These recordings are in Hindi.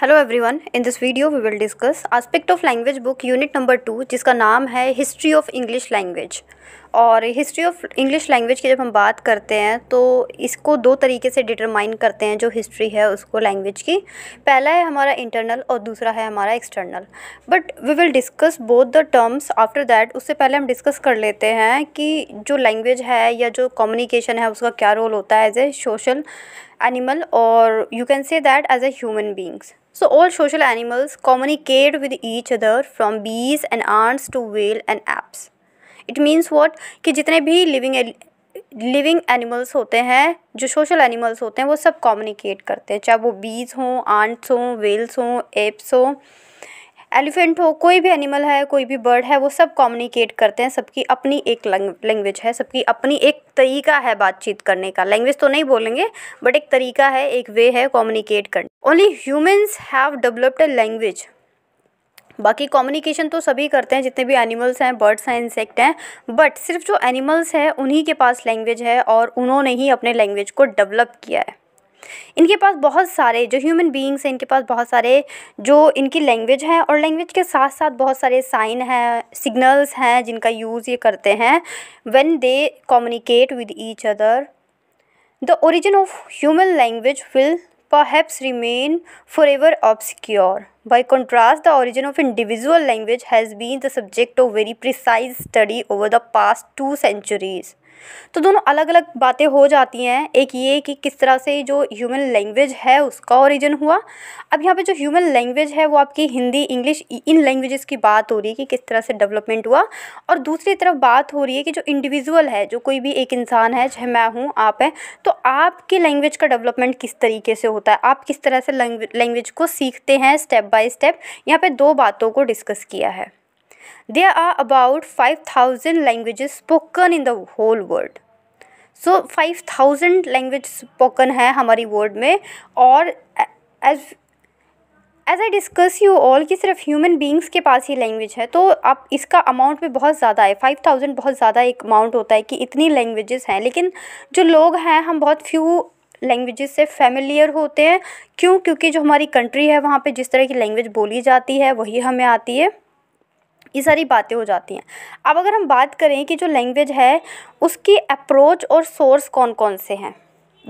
Hello everyone in this video we will discuss aspect of language book unit number two जिसका नाम है हिस्ट्री ऑफ इंग्लिश लैंग्वेज और हिस्ट्री ऑफ इंग्लिश लैंग्वेज की जब हम बात करते हैं तो इसको दो तरीके से डिटरमाइन करते हैं जो हिस्ट्री है उसको लैंग्वेज की पहला है हमारा इंटरनल और दूसरा है हमारा external but we will discuss both the terms after that उससे पहले हम डिस्कस कर लेते हैं कि जो लैंग्वेज है या जो कम्युनिकेशन है उसका क्या रोल होता है एज ए सोशल एनिमल और you can say that as a human beings so all social animals communicate with each other from bees and ants to whales and apes it means what कि जितने भी लिविंग लिविंग एनिमल्स होते हैं जो सोशल एनिमल्स होते हैं वो सब कम्युनिकेट करते हैं चाहे वो बीज हों आंट्स हों वेल्स हों एप्स हों एलिफेंट हो कोई भी एनिमल है कोई भी बर्ड है वो सब कम्युनिकेट करते हैं सबकी अपनी एक लैंग्वेज है सबकी अपनी एक तरीका है बातचीत करने का लैंग्वेज तो नहीं बोलेंगे बट एक तरीका है एक वे है कम्युनिकेट करने only humans have developed a language बाकी कम्युनिकेशन तो सभी करते हैं जितने भी एनिमल्स हैं बर्ड्स हैं इंसेक्ट हैं बट सिर्फ जो एनिमल्स हैं उन्हीं के पास लैंग्वेज है और उन्होंने ही अपने लैंग्वेज को डेवलप किया है इनके पास बहुत सारे जो ह्यूमन बीइंग्स हैं इनके पास बहुत सारे जो इनकी लैंग्वेज है और लैंग्वेज के साथ साथ बहुत सारे साइन हैं सिग्नल्स हैं जिनका यूज़ ये करते हैं when they communicate with each other the origin of human language will remain forever obscure By contrast, the origin of individual language has been the subject of very precise study over the past two centuries. तो दोनों अलग अलग बातें हो जाती हैं एक ये कि किस तरह से जो ह्यूमन लैंग्वेज है उसका ओरिजिन हुआ अब यहाँ पे जो ह्यूमन लैंग्वेज है वो आपकी हिंदी इंग्लिश इन लैंग्वेजेस की बात हो रही है कि किस तरह से डेवलपमेंट हुआ और दूसरी तरफ बात हो रही है कि जो इंडिविजुअल है जो कोई भी एक इंसान है चाहे मैं हूँ आप हैं तो आपकी लैंग्वेज का डेवलपमेंट किस तरीके से होता है आप किस तरह से लैंग्वेज को सीखते हैं स्टेप बाय स्टेप यहाँ पर दो बातों को डिस्कस किया है There are about 5000 languages spoken in the whole world. So five thousand language spoken है हमारी वर्ल्ड में और as as I discuss you all कि सिर्फ ह्यूमन बींग्स के पास ही लैंग्वेज है तो आप इसका अमाउंट भी बहुत ज़्यादा है फाइव थाउजेंड बहुत ज़्यादा एक अमाउंट होता है कि इतनी लैंग्वेजेस हैं लेकिन जो लोग हैं हम बहुत फ्यू लैंग्वेजेस से फेमिलियर होते हैं क्यों क्योंकि जो हमारी कंट्री है वहाँ पर जिस तरह की लैंग्वेज बोली जाती है वही हमें आती है ये सारी बातें हो जाती हैं अब अगर हम बात करें कि जो लैंग्वेज है उसकी अप्रोच और सोर्स कौन कौन से हैं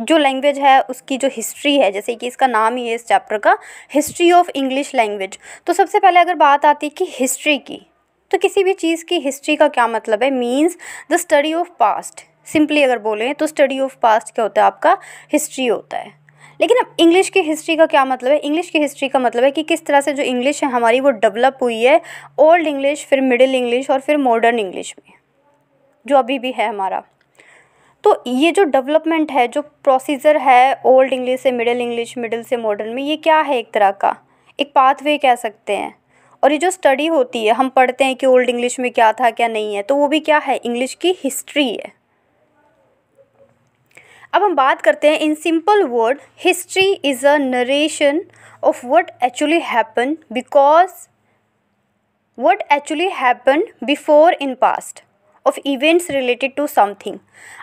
जो लैंग्वेज है उसकी जो हिस्ट्री है जैसे कि इसका नाम ही है इस चैप्टर का हिस्ट्री ऑफ इंग्लिश लैंग्वेज तो सबसे पहले अगर बात आती है कि हिस्ट्री की तो किसी भी चीज़ की हिस्ट्री का क्या मतलब है means the study of past simply अगर बोलें तो स्टडी ऑफ पास्ट क्या होता है आपका हिस्ट्री होता है लेकिन अब इंग्लिश की हिस्ट्री का क्या मतलब है इंग्लिश की हिस्ट्री का मतलब है कि किस तरह से जो इंग्लिश है हमारी वो डेवलप हुई है ओल्ड इंग्लिश फिर मिडिल इंग्लिश और फिर मॉडर्न इंग्लिश में जो अभी भी है हमारा तो ये जो डेवलपमेंट है जो प्रोसीजर है ओल्ड इंग्लिश से मिडिल इंग्लिश मिडिल से मॉडर्न में ये क्या है एक तरह का एक पाथवे कह सकते हैं और ये जो स्टडी होती है हम पढ़ते हैं कि ओल्ड इंग्लिश में क्या था क्या नहीं है तो वो भी क्या है इंग्लिश की हिस्ट्री है अब हम बात करते हैं in simple word history is a narration of what actually happen because what actually happen before in past of events related to something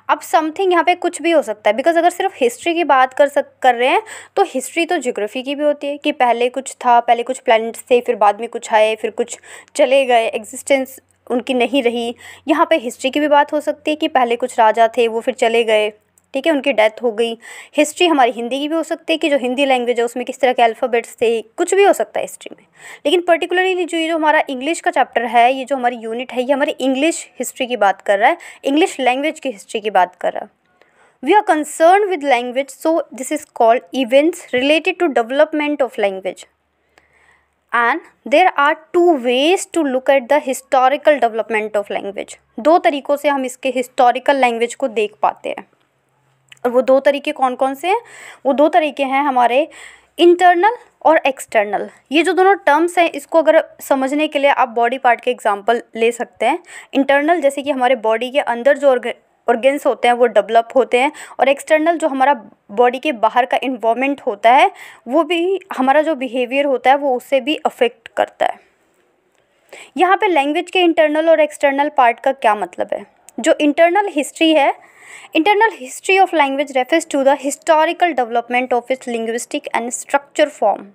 अब समथिंग यहाँ पे कुछ भी हो सकता है बिकॉज अगर सिर्फ हिस्ट्री की बात कर सक कर रहे हैं तो हिस्ट्री तो जोग्राफी की भी होती है कि पहले कुछ था पहले कुछ प्लानट्स थे फिर बाद में कुछ आए फिर कुछ चले गए एग्जिस्टेंस उनकी नहीं रही यहाँ पे हिस्ट्री की भी बात हो सकती है कि पहले कुछ राजा थे वो फिर चले गए ठीक है उनकी डेथ हो गई हिस्ट्री हमारी हिंदी की भी हो सकती है कि जो हिंदी लैंग्वेज है उसमें किस तरह के अल्फ़ाबेट्स थे कुछ भी हो सकता है हिस्ट्री में लेकिन पर्टिकुलरली जो ये जो हमारा इंग्लिश का चैप्टर है ये जो हमारी यूनिट है ये हमारी इंग्लिश हिस्ट्री की बात कर रहा है इंग्लिश लैंग्वेज की हिस्ट्री की बात कर रहा है we are concerned with language so this is called events related to development of language and there are two ways to look at the historical development of language दो तरीक़ों से हम इसके historical language को देख पाते हैं और वो दो तरीके कौन कौन से हैं वो दो तरीके हैं हमारे इंटरनल और एक्सटर्नल ये जो दोनों टर्म्स हैं इसको अगर समझने के लिए आप बॉडी पार्ट के एग्जाम्पल ले सकते हैं इंटरनल जैसे कि हमारे बॉडी के अंदर जो ऑर्गेन्स होते हैं वो डेवलप होते हैं और एक्सटर्नल जो हमारा बॉडी के बाहर का इन्वामेंट होता है वो भी हमारा जो बिहेवियर होता है वो उससे भी अफेक्ट करता है यहाँ पे लैंग्वेज के इंटरनल और एक्सटर्नल पार्ट का क्या मतलब है जो इंटरनल हिस्ट्री है internal history of language refers to the historical development of its linguistic and structure form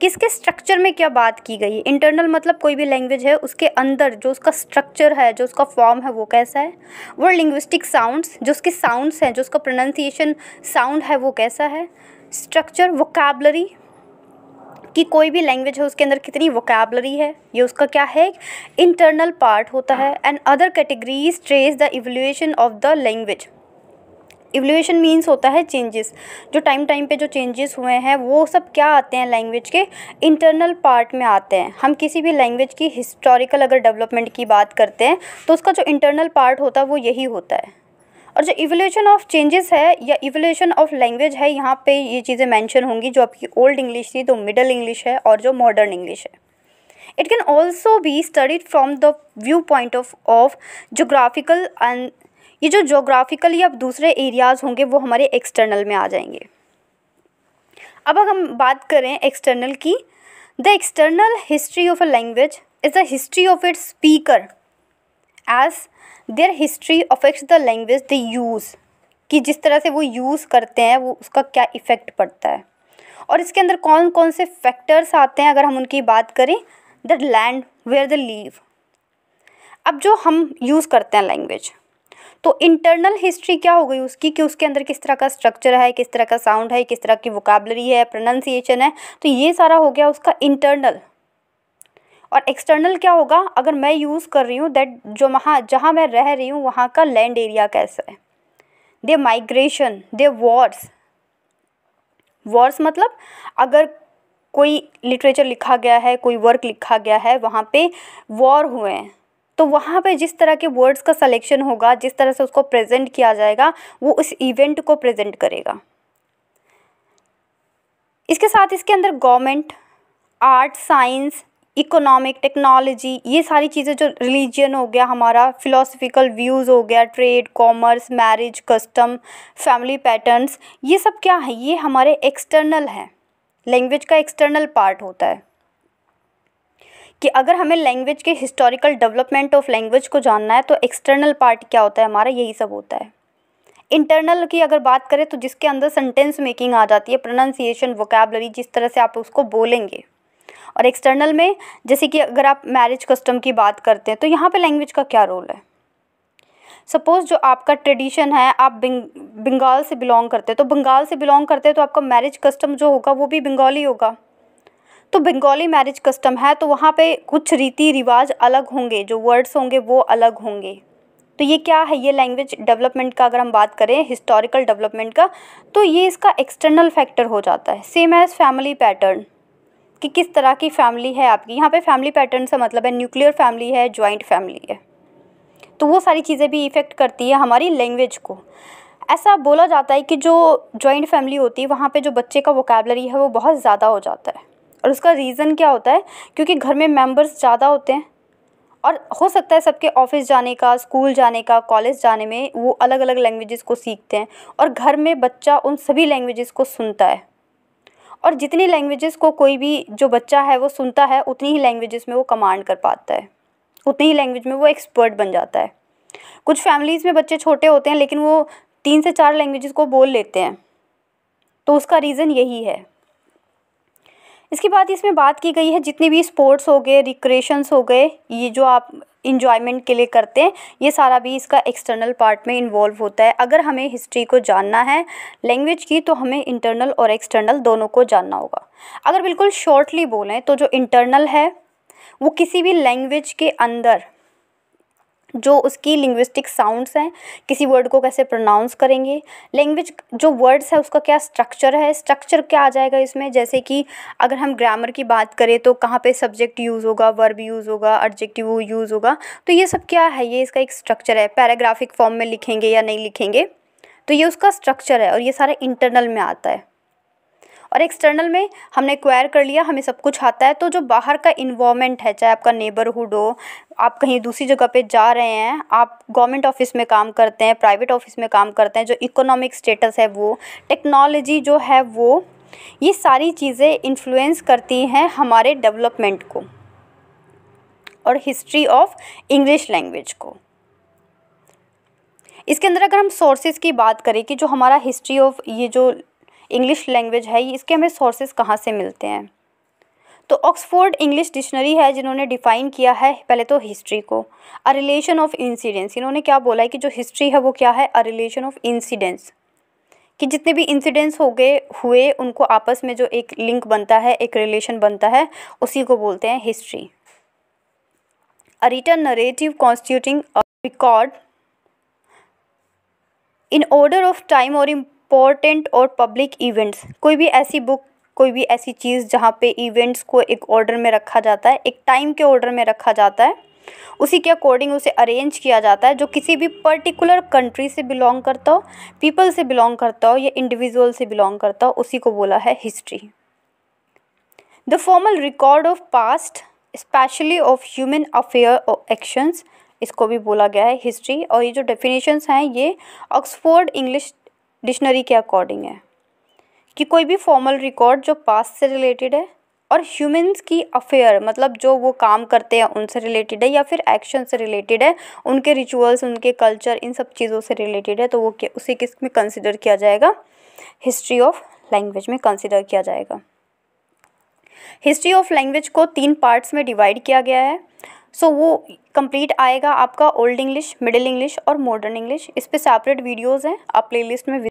किसके स्ट्रक्चर में क्या बात की गई इंटरनल मतलब कोई भी लैंग्वेज है उसके अंदर जो उसका स्ट्रक्चर है जो उसका फॉर्म है वो कैसा है वो लिंग्विस्टिक साउंड्स जो उसके साउंड्स हैं जो उसका प्रोनाउंसिएशन साउंड है वो कैसा है स्ट्रक्चर वोकैबलरी कि कोई भी लैंग्वेज है उसके अंदर कितनी वोकेबलरी है ये उसका क्या है इंटरनल पार्ट होता है and other categories trace the evolution of the language evolution means होता है चेंजेस जो टाइम टाइम पे जो चेंजेस हुए हैं वो सब क्या आते हैं लैंग्वेज के इंटरनल पार्ट में आते हैं हम किसी भी लैंग्वेज की हिस्टोरिकल अगर डेवलपमेंट की बात करते हैं तो उसका जो इंटरनल पार्ट होता है वो यही होता है और जो इवोल्यूशन ऑफ चेंजेस है या इवोल्यूशन ऑफ लैंग्वेज है यहाँ पे ये चीज़ें मेंशन होंगी जो आपकी ओल्ड इंग्लिश थी तो मिडल इंग्लिश है और जो मॉडर्न इंग्लिश है it can also be studied from the viewpoint of of geographical and ये जो जोग्राफिकल या दूसरे एरियाज़ होंगे वो हमारे एक्सटर्नल में आ जाएंगे अब अगर हम बात करें एक्सटर्नल की the external history of a language is the history of its speaker as their history affects the language the use कि जिस तरह से वो यूज़ करते हैं वो उसका क्या इफ़ेक्ट पड़ता है और इसके अंदर कौन कौन से फैक्टर्स आते हैं अगर हम उनकी बात करें the land where the live अब जो हम यूज़ करते हैं लैंग्वेज तो इंटरनल हिस्ट्री क्या हो गई उसकी कि उसके अंदर किस तरह का स्ट्रक्चर है किस तरह का साउंड है किस तरह की वोकाबलरी है प्रोनाउंसिएशन है तो ये सारा हो गया उसका इंटरनल और एक्सटर्नल क्या होगा अगर मैं यूज़ कर रही हूँ दैट जो वहाँ जहाँ मैं रह रही हूँ वहाँ का लैंड एरिया कैसा है the migration the wars wars मतलब अगर कोई लिटरेचर लिखा गया है कोई वर्क लिखा गया है वहाँ पे वॉर हुए हैं तो वहाँ पे जिस तरह के वर्ड्स का सलेक्शन होगा जिस तरह से उसको प्रेजेंट किया जाएगा वो उस इवेंट को प्रेजेंट करेगा इसके साथ इसके अंदर government art science economic technology ये सारी चीज़ें जो रिलीजन हो गया हमारा फिलोसफिकल व्यूज़ हो गया trade commerce marriage custom family patterns ये सब क्या है ये हमारे एक्सटर्नल हैं लैंग्वेज का एक्सटर्नल पार्ट होता है कि अगर हमें लैंग्वेज के हिस्टोरिकल डेवलपमेंट ऑफ लैंग्वेज को जानना है तो एक्सटर्नल पार्ट क्या होता है हमारा यही सब होता है इंटरनल की अगर बात करें तो जिसके अंदर सेंटेंस मेकिंग आ जाती है प्रोनाउंसिएशन वोकेबलरी जिस तरह से आप उसको बोलेंगे और एक्सटर्नल में जैसे कि अगर आप मैरिज कस्टम की बात करते हैं तो यहाँ पे लैंग्वेज का क्या रोल है सपोज़ जो आपका ट्रेडिशन है आप बिंग बंगाल से बिलोंग करते हैं तो बंगाल से बिलोंग करते हैं तो आपका मैरिज कस्टम जो होगा वो भी बंगाली होगा तो बंगाली मैरिज कस्टम है तो वहाँ पे कुछ रीति रिवाज अलग होंगे जो वर्ड्स होंगे वो अलग होंगे तो ये क्या है ये लैंग्वेज डेवलपमेंट का अगर हम बात करें हिस्टोरिकल डेवलपमेंट का तो ये इसका एक्सटर्नल फैक्टर हो जाता है सेम एज़ फैमिली पैटर्न कि किस तरह की फैमिली है आपकी यहाँ पे फैमिली पैटर्न से मतलब है न्यूक्लियर फैमिली है जॉइंट फैमिली है तो वो सारी चीज़ें भी इफ़ेक्ट करती है हमारी लैंग्वेज को ऐसा बोला जाता है कि जो जॉइंट फैमिली होती है वहाँ पे जो बच्चे का वोकेबलरी है वो बहुत ज़्यादा हो जाता है और उसका रीज़न क्या होता है क्योंकि घर में मेम्बर्स ज़्यादा होते हैं और हो सकता है सबके ऑफिस जाने का स्कूल जाने का कॉलेज जाने में वो अलग अलग लैंग्वेजेस को सीखते हैं और घर में बच्चा उन सभी लैंग्वेजेस को सुनता है और जितनी लैंग्वेजेस को कोई भी जो बच्चा है वो सुनता है उतनी ही लैंग्वेजेस में वो कमांड कर पाता है उतनी ही लैंग्वेज में वो एक्सपर्ट बन जाता है कुछ फैमिलीज़ में बच्चे छोटे होते हैं लेकिन वो तीन से चार लैंग्वेजेस को बोल लेते हैं तो उसका रीज़न यही है इसके बाद इसमें बात की गई है जितने भी स्पोर्ट्स हो गए रिक्रेशंस हो गए ये जो आप इंजॉयमेंट के लिए करते हैं ये सारा भी इसका एक्सटर्नल पार्ट में इन्वॉल्व होता है अगर हमें हिस्ट्री को जानना है लैंग्वेज की तो हमें इंटरनल और एक्सटर्नल दोनों को जानना होगा अगर बिल्कुल शॉर्टली बोलें तो जो इंटरनल है वो किसी भी लैंग्वेज के अंदर जो उसकी लिंग्विस्टिक साउंड्स हैं किसी वर्ड को कैसे प्रोनाउंस करेंगे लैंग्वेज जो वर्ड्स है उसका क्या स्ट्रक्चर है स्ट्रक्चर क्या आ जाएगा इसमें जैसे कि अगर हम ग्रामर की बात करें तो कहाँ पे सब्जेक्ट यूज़ होगा वर्ब यूज़ होगा एडजेक्टिव यूज़ होगा तो ये सब क्या है ये इसका एक स्ट्रक्चर है पैराग्राफिक फॉर्म में लिखेंगे या नहीं लिखेंगे तो ये उसका स्ट्रक्चर है और ये सारा इंटरनल में आता है और एक्सटर्नल में हमने क्वायर कर लिया हमें सब कुछ आता है तो जो बाहर का इन्वामेंट है चाहे आपका नेबरहुड हो आप कहीं दूसरी जगह पे जा रहे हैं आप गवर्नमेंट ऑफिस में काम करते हैं प्राइवेट ऑफिस में काम करते हैं जो इकोनॉमिक स्टेटस है वो टेक्नोलॉजी जो है वो ये सारी चीज़ें इन्फ्लुएंस करती हैं हमारे डेवलपमेंट को और हिस्ट्री ऑफ इंग्लिश लैंग्वेज को इसके अंदर अगर हम सोर्सेज की बात करें कि जो हमारा हिस्ट्री ऑफ ये जो इंग्लिश लैंग्वेज है इसके हमें सोर्सेज कहाँ से मिलते हैं तो ऑक्सफोर्ड इंग्लिश डिक्शनरी है जिन्होंने डिफ़ाइन किया है पहले तो हिस्ट्री को अ रिलेशन ऑफ इंसिडेंट्स इन्होंने क्या बोला है कि जो हिस्ट्री है वो क्या है अ रिलेशन ऑफ इंसिडेंट्स कि जितने भी इंसिडेंट्स हो गए हुए उनको आपस में जो एक लिंक बनता है एक रिलेशन बनता है उसी को बोलते हैं history a return narrative constituting record in order of time और इम्पोर्टेंट और पब्लिक इवेंट्स कोई भी ऐसी बुक कोई भी ऐसी चीज़ जहाँ पे इवेंट्स को एक ऑर्डर में रखा जाता है एक टाइम के ऑर्डर में रखा जाता है उसी के अकॉर्डिंग उसे अरेंज किया जाता है जो किसी भी पर्टिकुलर कंट्री से बिलोंग करता हो पीपल से बिलोंग करता हो या इंडिविजुअल से बिलोंग करता हो उसी को बोला है history the formal record of past specially of human affair और एक्शंस इसको भी बोला गया है हिस्ट्री और ये जो डेफिनेशंस हैं ये ऑक्सफोर्ड इंग्लिश डिक्शनरी के अकॉर्डिंग है कि कोई भी फॉर्मल रिकॉर्ड जो पास से रिलेटेड है और ह्यूमंस की अफेयर मतलब जो वो काम करते हैं उनसे रिलेटेड है या फिर एक्शन से रिलेटेड है उनके रिचुअल्स उनके कल्चर इन सब चीज़ों से रिलेटेड है तो वो क्या उसे किस में कंसिडर किया जाएगा हिस्ट्री ऑफ लैंग्वेज में कंसिडर किया जाएगा हिस्ट्री ऑफ लैंग्वेज को तीन पार्ट्स में डिवाइड किया गया है सो so, वो कंप्लीट आएगा आपका ओल्ड इंग्लिश मिडिल इंग्लिश और मॉडर्न इंग्लिश इस पर सेपरेट वीडियोज़ हैं आप प्लेलिस्ट में